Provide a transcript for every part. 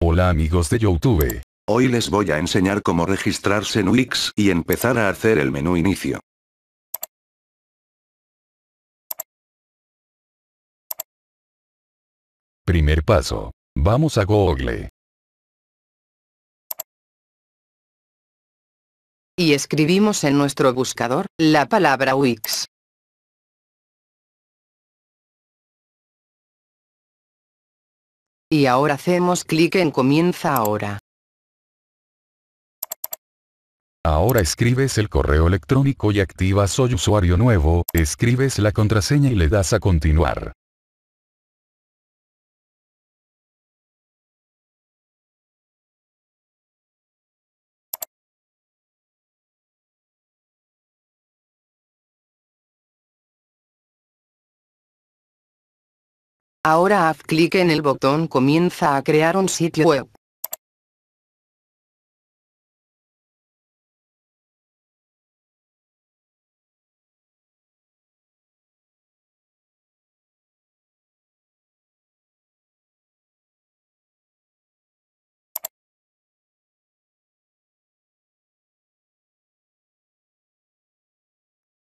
Hola amigos de Youtube. Hoy les voy a enseñar cómo registrarse en Wix y empezar a hacer el menú inicio. Primer paso. Vamos a Google. Y escribimos en nuestro buscador, la palabra Wix. Y ahora hacemos clic en comienza ahora. Ahora escribes el correo electrónico y activas soy usuario nuevo, escribes la contraseña y le das a continuar. Ahora haz clic en el botón Comienza a crear un sitio web.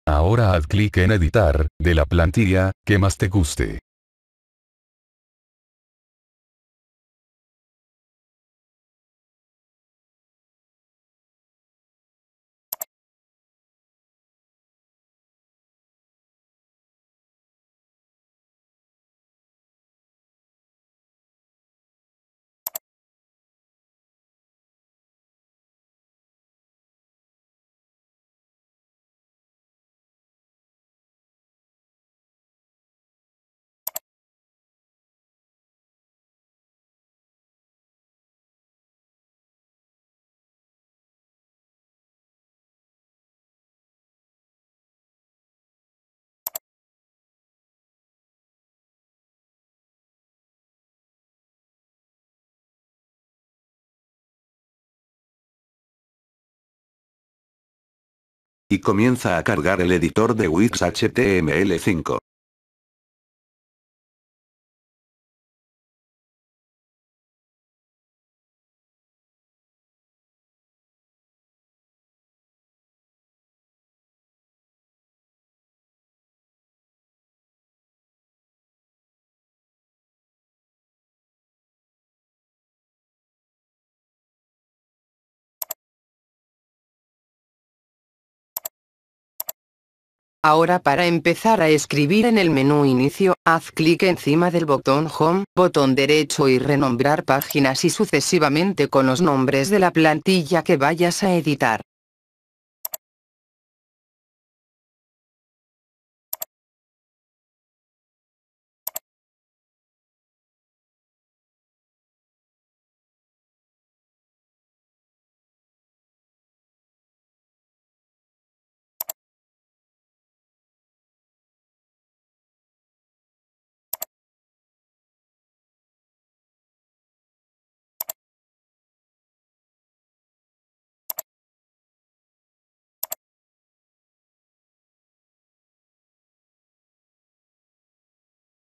Ahora haz clic en editar, de la plantilla, que más te guste. Y comienza a cargar el editor de Wix HTML5. Ahora para empezar a escribir en el menú inicio, haz clic encima del botón Home, botón derecho y renombrar páginas y sucesivamente con los nombres de la plantilla que vayas a editar.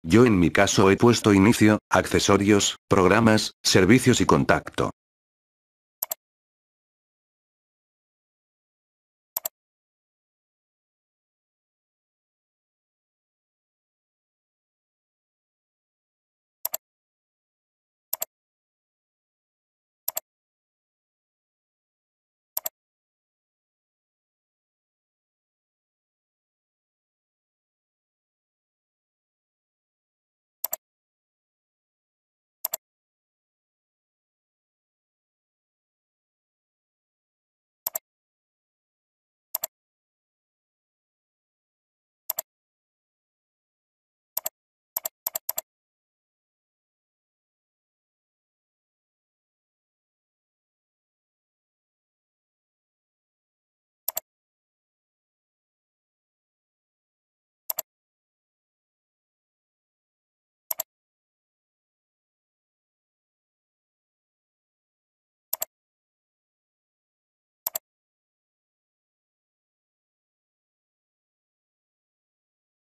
Yo en mi caso he puesto inicio, accesorios, programas, servicios y contacto.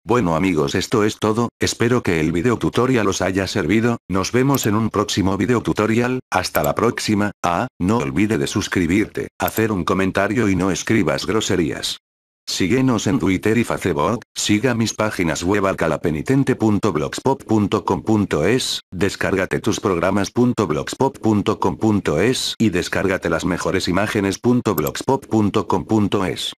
Bueno amigos esto es todo, espero que el video tutorial os haya servido, nos vemos en un próximo video tutorial, hasta la próxima, ah, no olvide de suscribirte, hacer un comentario y no escribas groserías. Síguenos en Twitter y Facebook, siga mis páginas web alcalapenitente.blogspot.com.es, descárgate tus programas.blogspot.com.es y descárgate las mejores imágenes.blogspot.com.es.